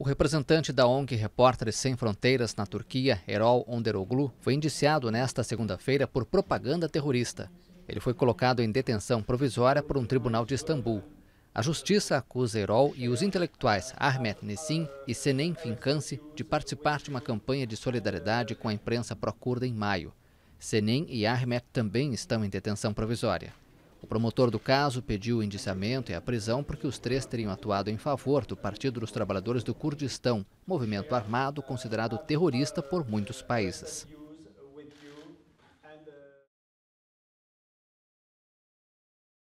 O representante da ONG Repórteres Sem Fronteiras na Turquia, Erol Onderoglu, foi indiciado nesta segunda-feira por propaganda terrorista. Ele foi colocado em detenção provisória por um tribunal de Istambul. A justiça acusa Erol e os intelectuais Ahmet Nessin e Senem Finkansi de participar de uma campanha de solidariedade com a imprensa pró-curda em maio. Senem e Ahmet também estão em detenção provisória. O promotor do caso pediu o indiciamento e a prisão porque os três teriam atuado em favor do Partido dos Trabalhadores do Kurdistão, movimento armado considerado terrorista por muitos países.